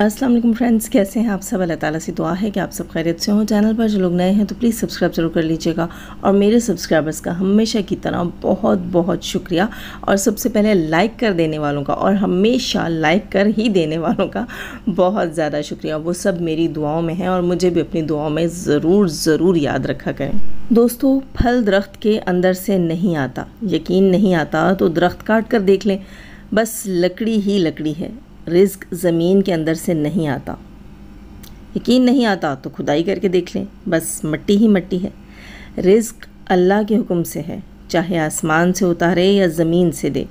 अस्सलाम वालेकुम फ्रेंड्स कैसे हैं आप सब अल्लाह ताला से दुआ है कि आप सब खैरियत से हों चैनल पर जो लोग नए हैं तो प्लीज़ सब्सक्राइब ज़रूर कर लीजिएगा और मेरे सब्सक्राइबर्स का हमेशा की तरह बहुत बहुत शुक्रिया और सबसे पहले लाइक कर देने वालों का और हमेशा लाइक कर ही देने वालों का बहुत ज़्यादा शुक्रिया वो सब मेरी दुआओं में हैं और मुझे भी अपनी दुआओं में ज़रूर ज़रूर याद रखा करें दोस्तों फल दरख्त के अंदर से नहीं आता यकीन नहीं आता तो दरख्त काट कर देख लें बस लकड़ी ही लकड़ी है रिस्क ज़मीन के अंदर से नहीं आता यकीन नहीं आता तो खुदाई करके देख लें बस मट्टी ही मट्टी है रिस्क अल्लाह के हुक्म से है चाहे आसमान से उतारे या ज़मीन से दे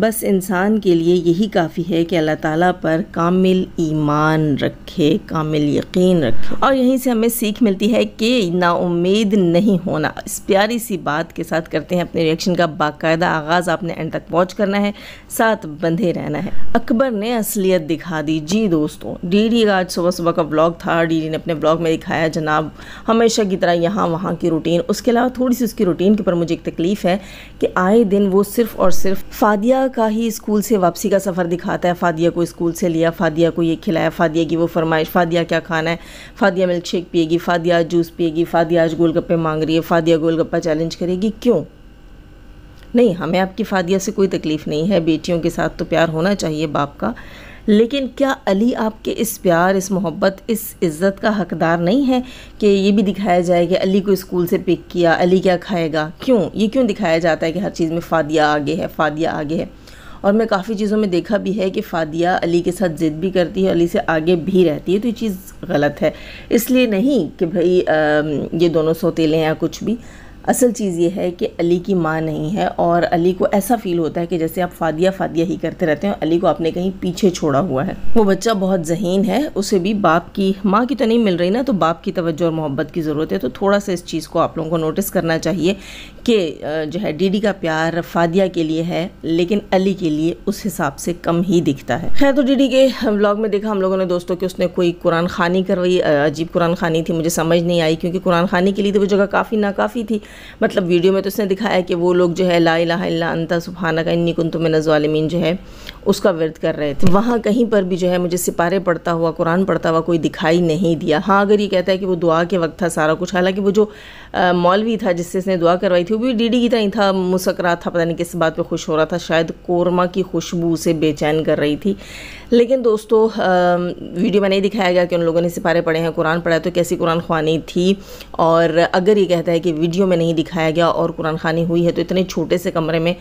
बस इंसान के लिए यही काफ़ी है कि अल्लाह ताला पर कामिल ईमान रखे कामिल यकीन रखे और यहीं से हमें सीख मिलती है कि नाउमीद नहीं होना इस प्यारी सी बात के साथ करते हैं अपने रिएक्शन का बाकायदा आगाज़ आपने एंड तक वॉच करना है साथ बंधे रहना है अकबर ने असलियत दिखा दी जी दोस्तों डी डी का आज सुबह सुबह का ब्लॉग था डी डी ने अपने ब्लॉग में दिखाया जनाब हमेशा की तरह यहाँ वहाँ की रूटीन उसके अलावा थोड़ी सी उसकी रूटीन के ऊपर मुझे एक तकलीफ़ है कि आए दिन वो सिर्फ़ और सिर्फ फादिया का ही स्कूल से वापसी का सफ़र दिखाता है फादिया को स्कूल से लिया फादिया को ये खिलाया फादिया की वो फरमाइश फादिया क्या खाना है फादिया मिल्क शेक पिएगी फादिया आज जूस पिएगी फादिया आज गोलगप्पे मांग रही है फादिया गोलगप्पा चैलेंज करेगी क्यों नहीं हमें आपकी फादिया से कोई तकलीफ़ नहीं है बेटियों के साथ तो प्यार होना चाहिए बाप का लेकिन क्या अली आपके इस प्यार इस मोहब्बत इस इज़्ज़त का हकदार नहीं है कि ये भी दिखाया जाए कि अली को स्कूल से पिक किया अली क्या खाएगा क्यों ये क्यों दिखाया जाता है कि हर चीज़ में फ़ादिया आगे है फ़ादिया आगे है और मैं काफ़ी चीज़ों में देखा भी है कि फ़ादिया अली के साथ ज़िद भी करती है अली से आगे भी रहती है तो ये चीज़ गलत है इसलिए नहीं कि भाई ये दोनों सोतेले हैं या कुछ भी असल चीज़ ये है कि अली की माँ नहीं है और अली को ऐसा फील होता है कि जैसे आप फादिया फादिया ही करते रहते हैं अली को आपने कहीं पीछे छोड़ा हुआ है वो बच्चा बहुत जहीन है उसे भी बाप की माँ की तो नहीं मिल रही ना तो बाप की तवज्जो और मोहब्बत की ज़रूरत है तो थोड़ा सा इस चीज़ को आप लोगों को नोटिस करना चाहिए कि जो है डीडी का प्यार फादिया के लिए है लेकिन अली के लिए उस हिसाब से कम ही दिखता है खैर तो डीडी के ब्लॉग में देखा हम लोगों ने दोस्तों कि उसने कोई कुरान खानी करवाई अजीब कुरान खानी थी मुझे समझ नहीं आई क्योंकि कुरान खानी के लिए तो वो जगह काफ़ी नाकाफ़ी थी मतलब वीडियो में तो उसने दिखाया कि वो लोग जो है ला ला अंता सुबहाना का इन्नी कुंतु तुम नज़ालमीन जो है उसका वर्द कर रहे थे वहाँ कहीं पर भी जो है मुझे सिपारे पढ़ता हुआ कुरान पढ़ता हुआ कोई दिखाई नहीं दिया हाँ अगर ये कहता है कि वो दुआ के वक्त था सारा कुछ हालांकि वो जो मौलवी था जिससे इसने दुआ करवाई थी वो भी डीडी की तरह ही था मुसकर रहा था पता नहीं किस बात पर खुश हो रहा था शायद कोरमा की खुशबू उसे बेचैन कर रही थी लेकिन दोस्तों वीडियो में नहीं दिखाया गया कि उन लोगों ने सिपारे पढ़े हैं कुरान पढ़ा है तो कैसी कुरान खानी थी और अगर ये कहता है कि वीडियो में नहीं दिखाया गया और कुरान खानी हुई है तो इतने छोटे से कमरे में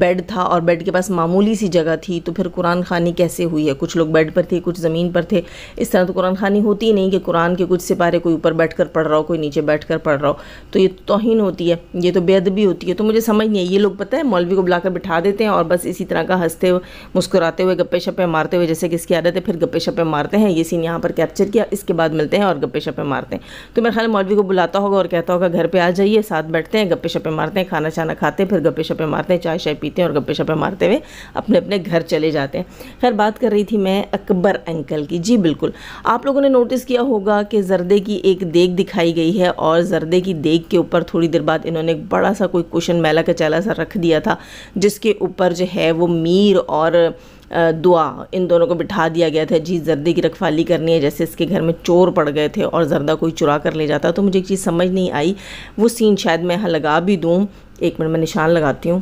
बेड था और बेड के पास मामूली सी जगह थी तो फिर कुरान खानी कैसे हुई है कुछ लोग बेड पर थे कुछ ज़मीन पर थे इस तरह तो कुरान खानी होती ही नहीं कि कुरान के कुछ सिपारे कोई ऊपर बैठ कर पढ़ रहा हो कोई नीचे बैठ कर पढ़ रहा हो तो ये तोहन होती है ये तो बेद होती है तो मुझे समझ नहीं है ये लोग पता है मौलवी को बुलाकर बिठा देते हैं और बस इसी तरह का हंसते मुस्कुराते हुए गप्पे शप्पे मारते हुए जैसे जैसे किसकी आदत है फिर गप्पे शप्पे मारते हैं ये सीन यहाँ पर कैप्चर किया इसके बाद मिलते हैं और गप्पे शप्पे मारते हैं तो मेरे ख्याल मौलवी को बुलाता होगा और कहता होगा घर पर आ जाइए साथ बैठते हैं गप्पे शप्पे मारते हैं खाना छाना खाते हैं फिर गप्पे शप्पे मारते हैं चाय शाय पीते हैं और गप्पे शप्पे मारते हुए अपने अपने घर चले जाते हैं खैर बात कर रही थी मैं अकबर अंकल की जी बिल्कुल आप लोगों ने नोटिस किया होगा कि जरदे की एक देख दिखाई गई है और जरदे की देख के ऊपर थोड़ी देर बाद इन्होंने एक बड़ा सा कोई कुशन मैला कचैला सा रख दिया था जिसके ऊपर जो है वो मीर और दुआ इन दोनों को बिठा दिया गया था जी जर्दे की रखवाली करनी है जैसे इसके घर में चोर पड़ गए थे और जर्दा कोई चुरा कर ले जाता तो मुझे एक चीज़ समझ नहीं आई वो सीन शायद मैं यहाँ लगा भी दूँ एक मिनट में निशान लगाती हूँ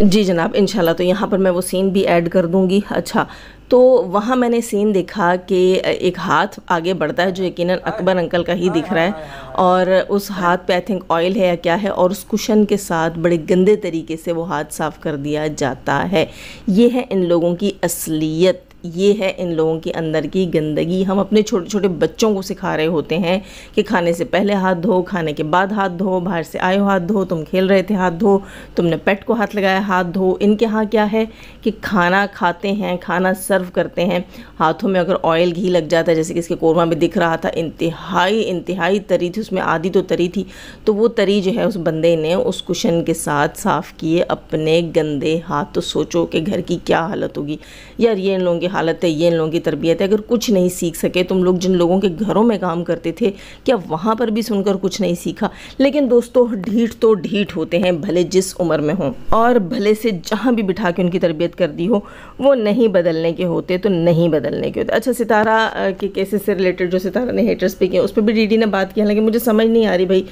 जी जनाब इनशाला तो यहाँ पर मैं वो सीन भी ऐड कर दूँगी अच्छा तो वहाँ मैंने सीन देखा कि एक हाथ आगे बढ़ता है जो यकीन हाँ, अकबर अंकल का ही हाँ, दिख रहा है हाँ, और उस हाथ पे आई थिंक ऑयल है या क्या है और उस कुशन के साथ बड़े गंदे तरीके से वो हाथ साफ़ कर दिया जाता है ये है इन लोगों की असलियत ये है इन लोगों के अंदर की गंदगी हम अपने छोटे छोटे बच्चों को सिखा रहे होते हैं कि खाने से पहले हाथ धो खाने के बाद हाथ धो बाहर से आए हो हाथ धो तुम खेल रहे थे हाथ धो तुमने पेट को हाथ लगाया हाथ धो इनके यहाँ क्या है कि खाना खाते हैं खाना सर्व करते हैं हाथों में अगर ऑयल घी लग जाता है जैसे कि इसके कोरमा में दिख रहा था इंतहाई इंतहाई तरी थी उसमें आधी तो तरी थी तो वो तरी जो है उस बंदे ने उस कुशन के साथ साफ़ किए अपने गंदे हाथ तो सोचो कि घर की क्या हालत होगी यार ये इन लोगों के हालत है ये इन लोगों की तरबियत है अगर कुछ नहीं सीख सके तुम लोग जिन लोगों के घरों में काम करते थे क्या वहाँ पर भी सुनकर कुछ नहीं सीखा लेकिन दोस्तों ढीठ तो ढीठ होते हैं भले जिस उम्र में हों और भले से जहाँ भी बिठा के उनकी तरबियत कर दी हो वो नहीं बदलने के होते तो नहीं बदलने के होते अच्छा सितारा के केसेस से रिलेटेड जो सितारा ने हेटर्स पे किया उस पर भी डीडी ने बात किया हालांकि मुझे समझ नहीं आ रही भाई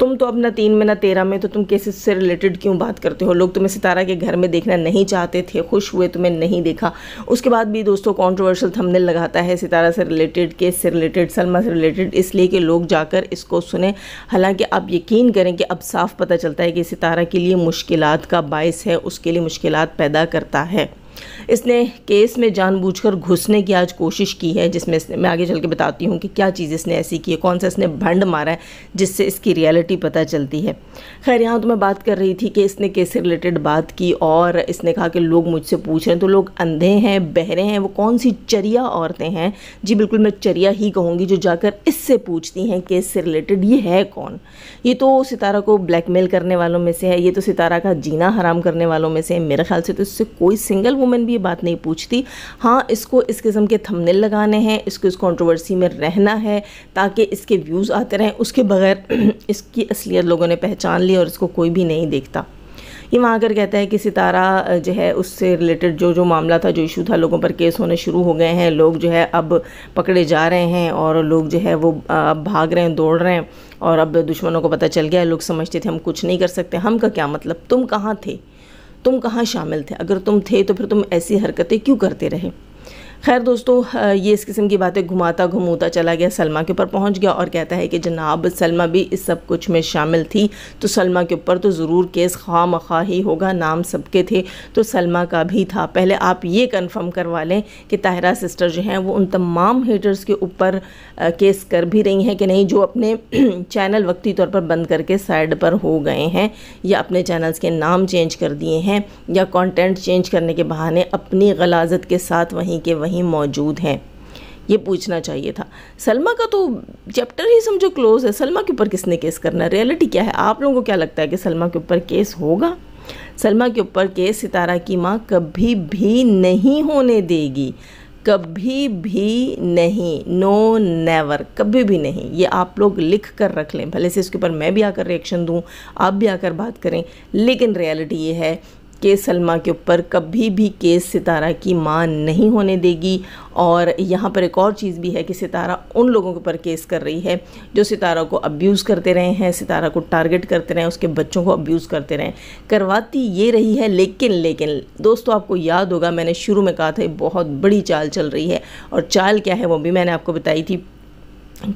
तुम तो अब ना तीन में ना तेरह में तो तुम केसेस से रिलेटेड क्यों बात करते हो लोग तुम्हें सितारा के घर में देखना नहीं चाहते थे खुश हुए तुम्हें नहीं देखा उसके बाद भी दोस्तों कंट्रोवर्शियल थंबनेल लगाता है सितारा से रिलेटेड केस से रिलेटेड सलमा से रिलेटेड इसलिए कि लोग जाकर इसको सुने हालांकि आप यकीन करें कि अब साफ पता चलता है कि सितारा के लिए मुश्किल का बायस है उसके लिए मुश्किल पैदा करता है इसने केस में जानबूझकर घुसने की आज कोशिश की है जिसमें इसने मैं आगे चल के बताती हूँ कि क्या चीज़ इसने ऐसी की है कौन सा इसने भंड मारा है जिससे इसकी रियलिटी पता चलती है खैर यहाँ तो मैं बात कर रही थी कि इसने केस से रिलेटेड बात की और इसने कहा कि लोग मुझसे पूछ रहे हैं तो लोग अंधे हैं बहरे हैं वो कौन सी चरिया औरतें हैं जी बिल्कुल मैं चरिया ही कहूँगी जो जाकर इससे पूछती हैं केस से रिलेटेड ये है कौन ये तो सितारा को ब्लैकमेल करने वालों में से है ये तो सितारा का जीना हराम करने वालों में से है मेरे ख्याल से तो इससे कोई सिंगल वुमेन भी ये बात नहीं पूछती हाँ इसको इस किस्म के थमनेल लगाने हैं इसको इस कंट्रोवर्सी में रहना है ताकि इसके व्यूज़ आते रहें उसके बगैर इसकी असलियत लोगों ने पहचान ली और इसको कोई भी नहीं देखता ये वहाँ आकर कहता है कि सितारा जो है उससे रिलेटेड जो जो मामला था जो इशू था लोगों पर केस होने शुरू हो गए हैं लोग जो है अब पकड़े जा रहे हैं और लोग जो है वो अब भाग रहे हैं दौड़ रहे हैं और अब दुश्मनों को पता चल गया है लोग समझते थे हम कुछ नहीं कर सकते हम का क्या मतलब तुम कहाँ थे तुम कहाँ शामिल थे अगर तुम थे तो फिर तुम ऐसी हरकतें क्यों करते रहे खैर दोस्तों ये इस किस्म की बातें घुमाता घुमाता चला गया सलमा के ऊपर पहुंच गया और कहता है कि जनाब सलमा भी इस सब कुछ में शामिल थी तो सलमा के ऊपर तो ज़रूर केस खा मखा ही होगा नाम सबके थे तो सलमा का भी था पहले आप ये कंफर्म करवा लें कि ताहरा सिस्टर जो हैं वो उन तमाम हेटर्स के ऊपर केस कर भी रही हैं कि नहीं जो अपने चैनल वक्ती तौर पर बंद करके साइड पर हो गए हैं या अपने चैनल्स के नाम चेंज कर दिए हैं या कॉन्टेंट चेंज करने के बहाने अपनी गलाजत के साथ वहीं के वहीं नहीं मौजूद हैं ये पूछना चाहिए था सलमा का तो चैप्टर ही समझो क्लोज है सलमा के ऊपर किसने केस करना रियलिटी क्या है आप लोगों को क्या लगता है कि सलमा के ऊपर केस होगा सलमा के ऊपर केस सितारा की माँ कभी भी नहीं होने देगी कभी भी नहीं नो नेवर कभी भी नहीं ये आप लोग लिख कर रख लें भले से इसके ऊपर मैं भी आकर रिएक्शन दूं आप भी आकर बात करें लेकिन रियलिटी ये है के सलमा के ऊपर कभी भी केस सितारा की मां नहीं होने देगी और यहाँ पर एक और चीज़ भी है कि सितारा उन लोगों के ऊपर केस कर रही है जो सितारा को अब्यूज़ करते रहे हैं सितारा को टारगेट करते रहे हैं उसके बच्चों को अब्यूज़ करते रहे करवाती ये रही है लेकिन लेकिन दोस्तों आपको याद होगा मैंने शुरू में कहा था बहुत बड़ी चाल चल रही है और चाल क्या है वो भी मैंने आपको बताई थी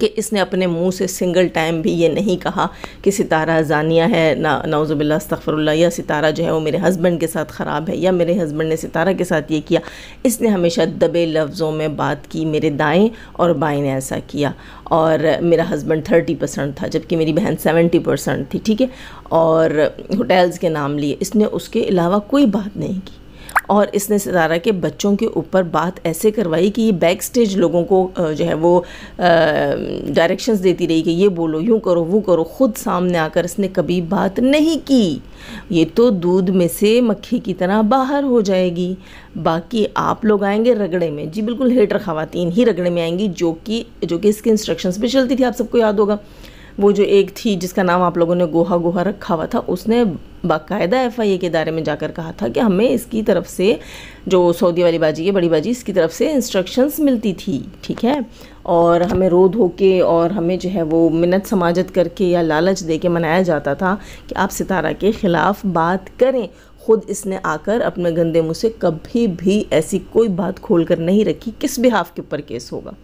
कि इसने अपने मुंह से सिंगल टाइम भी ये नहीं कहा कि सितारा जानिया है ना नाउज़बिल्ला तफ़रल्ला या सितारा जो है वो मेरे हस्बैंड के साथ ख़राब है या मेरे हस्बैंड ने सितारा के साथ ये किया इसने हमेशा दबे लफ्ज़ों में बात की मेरे दाएं और बाएं ने ऐसा किया और मेरा हस्बैंड थर्टी परसेंट था जबकि मेरी बहन सेवेंटी परसेंट थी ठीक है और होटल्स के नाम लिए इसने उसके अलावा कोई बात नहीं की और इसने सितारा के बच्चों के ऊपर बात ऐसे करवाई कि ये बैक स्टेज लोगों को जो है वो डायरेक्शंस देती रही कि ये बोलो यूँ करो वो करो ख़ुद सामने आकर इसने कभी बात नहीं की ये तो दूध में से मक्खी की तरह बाहर हो जाएगी बाकी आप लोग आएंगे रगड़े में जी बिल्कुल हेटर खातन ही रगड़े में आएंगी जो कि जो कि इसके इंस्ट्रक्शंस पे चलती थी आप सबको याद होगा वो जो एक थी जिसका नाम आप लोगों ने गोहा गोहा रखा हुआ था उसने बाकायदा एफ आई ए के दायरे में जाकर कहा था कि हमें इसकी तरफ से जो सऊदी वाली बाजी है बड़ी बाजी इसकी तरफ से इंस्ट्रक्शंस मिलती थी ठीक है और हमें रो धो के और हमें जो है वो मिन्नत समाजत करके या लालच दे के मनाया जाता था कि आप सितारा के ख़िलाफ़ बात करें ख़ुद इसने आकर अपने गंदे मुँह से कभी भी ऐसी कोई बात खोल कर नहीं रखी किस बिहाफ के ऊपर केस होगा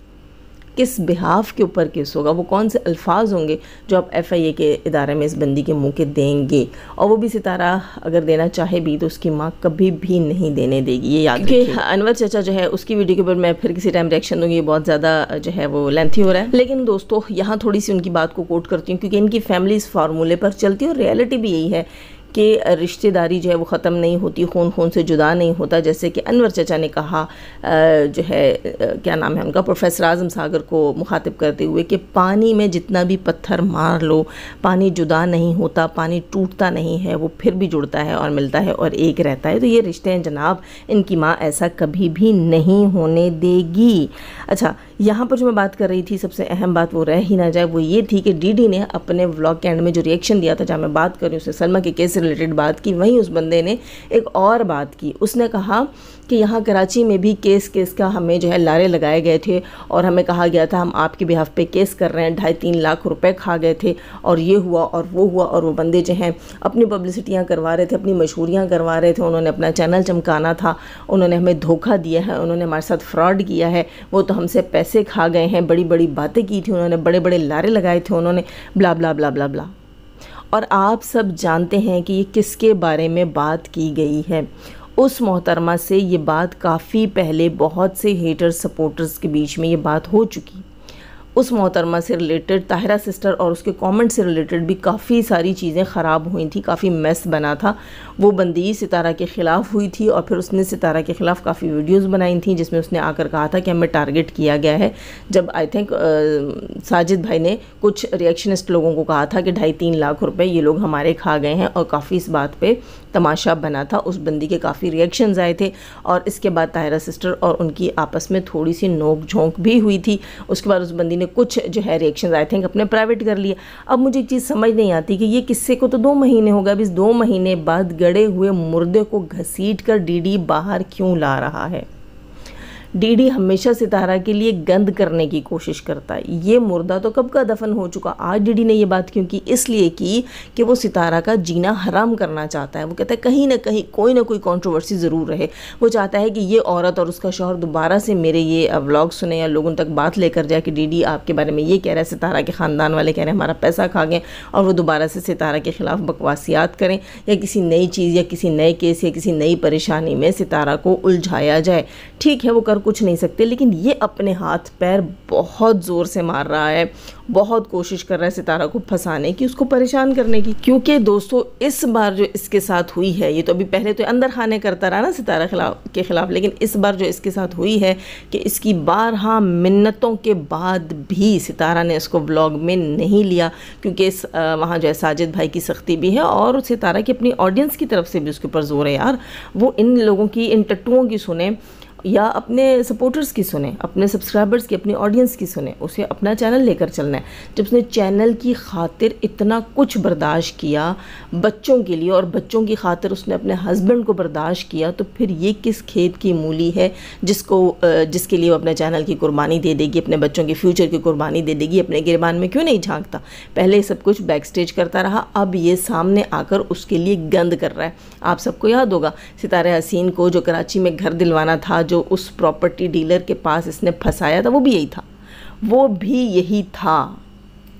किस बिहाफ के ऊपर केस होगा वो कौन से अल्फाज होंगे जो आप एफ आई ए के इदारे में इस बंदी के मुँह के देंगे और वो भी सितारा अगर देना चाहे भी तो उसकी माँ कभी भी नहीं देने देगी ये याद क्योंकि अनवर चचा जो है उसकी वीडियो के ऊपर मैं फिर किसी टाइम रिएक्शन दूँगी बहुत ज़्यादा जो है वो लेंथी हो रहा है लेकिन दोस्तों यहाँ थोड़ी सी उनकी बात को कोट करती हूँ क्योंकि इनकी फैमिली इस फार्मूले पर चलती है और रियलिटी भी यही है कि रिश्तेदारी जो है वो ख़त्म नहीं होती खून खून से जुदा नहीं होता जैसे कि अनवर चचा ने कहा जो है क्या नाम है उनका प्रोफेसर आजम सागर को मुखातिब करते हुए कि पानी में जितना भी पत्थर मार लो पानी जुदा नहीं होता पानी टूटता नहीं है वो फिर भी जुड़ता है और मिलता है और एक रहता है तो ये रिश्ते हैं जनाब इनकी माँ ऐसा कभी भी नहीं होने देगी अच्छा यहाँ पर जो मैं बात कर रही थी सबसे अहम बात वो रह ही ना जाए वो ये थी कि डीडी ने अपने व्लॉग के एंड में जो रिएक्शन दिया था जहाँ मैं बात कर रही हूँ उसने सलमा के केसर रिलेटेड बात की वहीं उस बंदे ने एक और बात की उसने कहा कि यहाँ कराची में भी केस केस का हमें जो है लारे लगाए गए थे और हमें कहा गया था हम आपके बिहाफ पे केस कर रहे हैं ढाई तीन लाख रुपए खा गए थे और ये हुआ और वो हुआ और वो बंदे जो हैं अपनी पब्लिसिटियाँ करवा रहे थे अपनी मशहूरियाँ करवा रहे थे उन्होंने अपना चैनल चमकाना था उन्होंने हमें धोखा दिया है उन्होंने हमारे साथ फ्रॉड किया है वो तो हमसे पैसे खा गए हैं बड़ी बड़ी बातें की थी उन्होंने बड़े बड़े लारे लगाए थे उन्होंने ब्ला ब्ला ब्ला ब्ला ब्ला और आप सब जानते हैं कि ये किसके बारे में बात की गई है उस मोहतरमा से ये बात काफ़ी पहले बहुत से हेटर सपोर्टर्स के बीच में ये बात हो चुकी उस मोहतरमा से रिलेटेड ताहिरा सिस्टर और उसके कमेंट से रिलेटेड भी काफ़ी सारी चीज़ें ख़राब हुई थी काफ़ी मेस बना था वो बंदी सितारा के ख़िलाफ़ हुई थी और फिर उसने सितारा के ख़िलाफ़ काफ़ी वीडियोस बनाई थी जिसमें उसने आकर कहा था कि हमें टारगेट किया गया है जब आई थिंक साजिद भाई ने कुछ रिएक्शनिस्ट लोगों को कहा था कि ढाई तीन लाख रुपये ये लोग हमारे खा गए हैं और काफ़ी इस बात पर तमाशा बना था उस बंदी के काफ़ी रिएक्शंस आए थे और इसके बाद ताहरा सिस्टर और उनकी आपस में थोड़ी सी नोक झोंक भी हुई थी उसके बाद उस बंदी ने कुछ जो है रिएक्शन आई थिंक अपने प्राइवेट कर लिए अब मुझे एक चीज़ समझ नहीं आती कि ये किस्से को तो दो महीने हो गए अब इस दो महीने बाद गड़े हुए मुर्दे को घसीट कर डी बाहर क्यों ला रहा है डीडी हमेशा सितारा के लिए गंद करने की कोशिश करता है ये मुर्दा तो कब का दफन हो चुका आज डीडी ने ये बात क्यों की इसलिए की कि वो सितारा का जीना हराम करना चाहता है वो कहता है कहीं ना कहीं कोई ना कोई कॉन्ट्रोवर्सी ज़रूर रहे वो चाहता है कि ये औरत और उसका शोहर दोबारा से मेरे ये व्लॉग सुने या लोगों तक बात लेकर जाए कि डी आपके बारे में ये कह रहा है सितारा के ख़ानदान वाले कह रहे हैं हमारा पैसा खा गए और वो दोबारा से सितारा के ख़िलाफ़ बकवासियात करें या किसी नई चीज़ या किसी नए केस या किसी नई परेशानी में सितारा को उलझाया जाए ठीक है वो कर कुछ नहीं सकते लेकिन ये अपने हाथ पैर बहुत ज़ोर से मार रहा है बहुत कोशिश कर रहा है सितारा को फंसाने की उसको परेशान करने की क्योंकि दोस्तों इस बार जो इसके साथ हुई है ये तो अभी पहले तो अंदर खाने करता रहा ना सितारा खिलाफ के ख़िलाफ़ लेकिन इस बार जो इसके साथ हुई है कि इसकी बारह मिन्नतों के बाद भी सितारा ने इसको ब्लॉग में नहीं लिया क्योंकि इस वहाँ जो है साजिद भाई की सख्ती भी है और सितारा की अपनी ऑडियंस की तरफ से भी उसके ऊपर ज़ोर है यार वो इन लोगों की इन टट्टुओं की सुने या अपने सपोर्टर्स की सुने अपने सब्सक्राइबर्स की अपने ऑडियंस की सुने उसे अपना चैनल लेकर चलना है जब उसने चैनल की खातिर इतना कुछ बर्दाश्त किया बच्चों के लिए और बच्चों की खातिर उसने अपने हस्बैंड को बर्दाश्त किया तो फिर ये किस खेत की मूली है जिसको जिसके लिए वो अपने चैनल की कुर्बानी दे देगी अपने बच्चों के फ्यूचर की कुर्बानी दे देगी अपने गिरबान में क्यों नहीं झाँकता पहले सब कुछ बैक स्टेज करता रहा अब ये सामने आकर उसके लिए गंद कर रहा है आप सबको याद होगा सितारे हसीन को जो कराची में घर दिलवाना था जो उस प्रॉपर्टी डीलर के पास इसने फंसाया था वो भी यही था वो भी यही था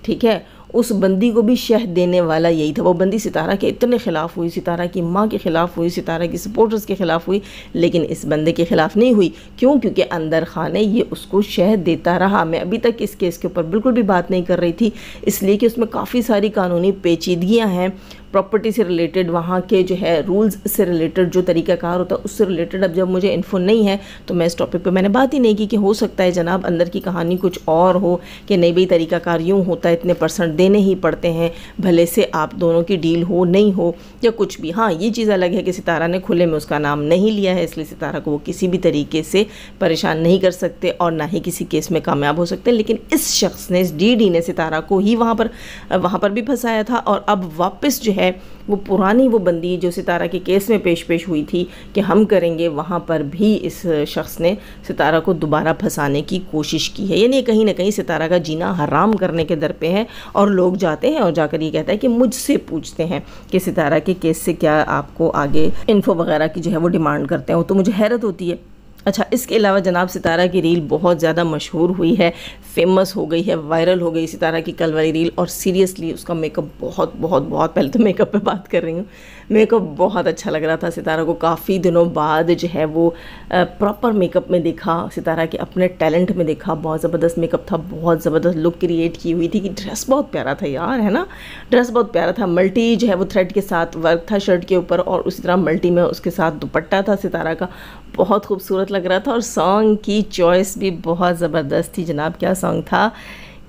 ठीक है उस बंदी को भी शह देने वाला यही था वो बंदी सितारा के इतने ख़िलाफ़ हुई सितारा की माँ के ख़िलाफ़ हुई सितारा की सपोर्टर्स के ख़िलाफ़ हुई लेकिन इस बंदे के ख़िलाफ़ नहीं हुई क्यों क्योंकि अंदर खान ने ये उसको शह देता रहा मैं अभी तक इस केस के ऊपर बिल्कुल भी बात नहीं कर रही थी इसलिए कि उसमें काफ़ी सारी कानूनी पेचीदगियाँ हैं प्रॉपर्टी से रिलेटेड वहाँ के जो है रूल्स से रिलेटेड जो तरीकाकार होता है उससे रिलेटेड अब जब मुझे इन्फो नहीं है तो मैं इस टॉपिक पर मैंने बात ही नहीं की कि हो सकता है जनाब अंदर की कहानी कुछ और हो कि नहीं भाई तरीकाकार यूँ होता है इतने परसेंट देने ही पड़ते हैं भले से आप दोनों की डील हो नहीं हो या कुछ भी हाँ ये चीज़ अलग है कि सितारा ने खुले में उसका नाम नहीं लिया है इसलिए सितारा को वो किसी भी तरीके से परेशान नहीं कर सकते और ना ही किसी केस में कामयाब हो सकते लेकिन इस शख्स ने इस डी ने सितारा को ही वहाँ पर वहाँ पर भी फंसाया था और अब वापस जो है है वो पुरानी वो बंदी जो सितारा के केस में पेश पेश हुई थी कि हम करेंगे वहाँ पर भी इस शख्स ने सितारा को दोबारा फंसाने की कोशिश की है यानी कहीं ना कहीं सितारा का जीना हराम करने के दर पे है और लोग जाते हैं और जाकर ये कहता है कि मुझसे पूछते हैं कि सितारा के केस से क्या आपको आगे इन्फो वगैरह की जो है वो डिमांड करते हैं तो मुझे हैरत होती है अच्छा इसके अलावा जनाब सितारा की रील बहुत ज़्यादा मशहूर हुई है फेमस हो गई है वायरल हो गई सितारा की कल वाली रील और सीरियसली उसका मेकअप बहुत बहुत बहुत पहले तो मेकअप पे बात कर रही हूँ मेकअप बहुत अच्छा लग रहा था सितारा को काफ़ी दिनों बाद जो है वो प्रॉपर मेकअप में देखा सितारा के अपने टैलेंट में देखा बहुत ज़बरदस्त मेकअप था बहुत ज़बरदस्त लुक क्रिएट की हुई थी कि ड्रेस बहुत प्यारा था यार है ना ड्रेस बहुत प्यारा था मल्टी जो है वो थ्रेड के साथ वर्क था शर्ट के ऊपर और उसी तरह मल्टी में उसके साथ दुपट्टा था सितारा का बहुत खूबसूरत लग रहा था और सॉन्ग की चॉइस भी बहुत ज़बरदस्त थी जनाब क्या सॉन्ग था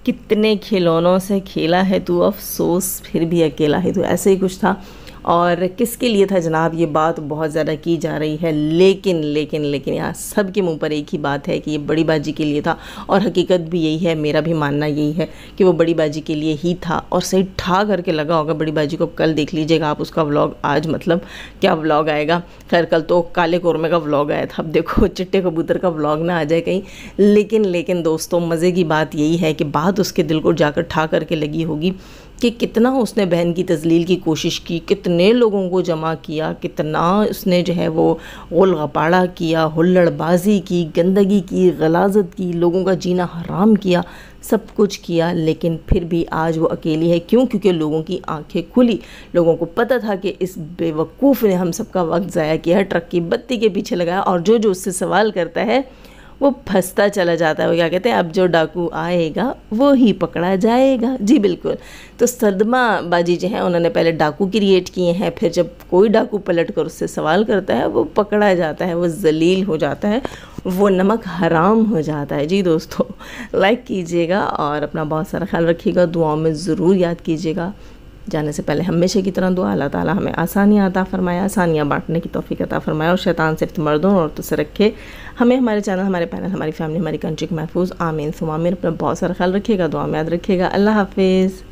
कितने खिलौनों से खेला है तू अफसोस फिर भी अकेला है तो ऐसे ही कुछ था और किसके लिए था जनाब ये बात बहुत ज़्यादा की जा रही है लेकिन लेकिन लेकिन यहाँ सब के मुँह पर एक ही बात है कि ये बड़ी बाजी के लिए था और हकीकत भी यही है मेरा भी मानना यही है कि वो बड़ी बाजी के लिए ही था और सही ठा करके लगा होगा बड़ी बाजी को कल देख लीजिएगा आप उसका व्लॉग आज मतलब क्या व्लॉग आएगा खैर कल तो काले कोरमे का व्लॉग आया था अब देखो चिट्टे कबूतर का व्लॉग ना आ जाए कहीं लेकिन लेकिन दोस्तों मज़े की बात यही है कि बात उसके दिल को जाकर ठा करके लगी होगी कि कितना उसने बहन की तजलील की कोशिश की कितने लोगों को जमा किया कितना उसने जो है वो गोल गपाड़ा किया हुल्लड़बाजी की गंदगी की गलाजत की लोगों का जीना हराम किया सब कुछ किया लेकिन फिर भी आज वो अकेली है क्यों क्योंकि लोगों की आंखें खुली लोगों को पता था कि इस बेवकूफ़ ने हम सबका वक्त ज़ाया किया है ट्रक की बत्ती के पीछे लगाया और जो जो उससे सवाल करता है वो फंसता चला जाता है वो क्या कहते हैं अब जो डाकू आएगा वो ही पकड़ा जाएगा जी बिल्कुल तो सदमा बाजी जो है उन्होंने पहले डाकू क्रिएट किए हैं फिर जब कोई डाकू पलट कर उससे सवाल करता है वो पकड़ा जाता है वो जलील हो जाता है वो नमक हराम हो जाता है जी दोस्तों लाइक कीजिएगा और अपना बहुत सारा ख्याल रखिएगा दुआओं में ज़रूर याद कीजिएगा जाने से पहले हमेशा की तरह दुआ अल्लाह ताला हमें आसानियाँ अता फ़रमाया आसानियाँ बांटने की तोफ़ी अता फ़रमाया और शैतान सिर्फ मर्दों और औरतों से रखे हमें हमारे चैनल हमारे पैनल हमारी फैमिली हमारी कंट्री को महफूज आमीन सुमामिन अपना बहुत सारा ख्याल रखिएगा दुआ में याद रखिएगा अल्लाह हाफिज़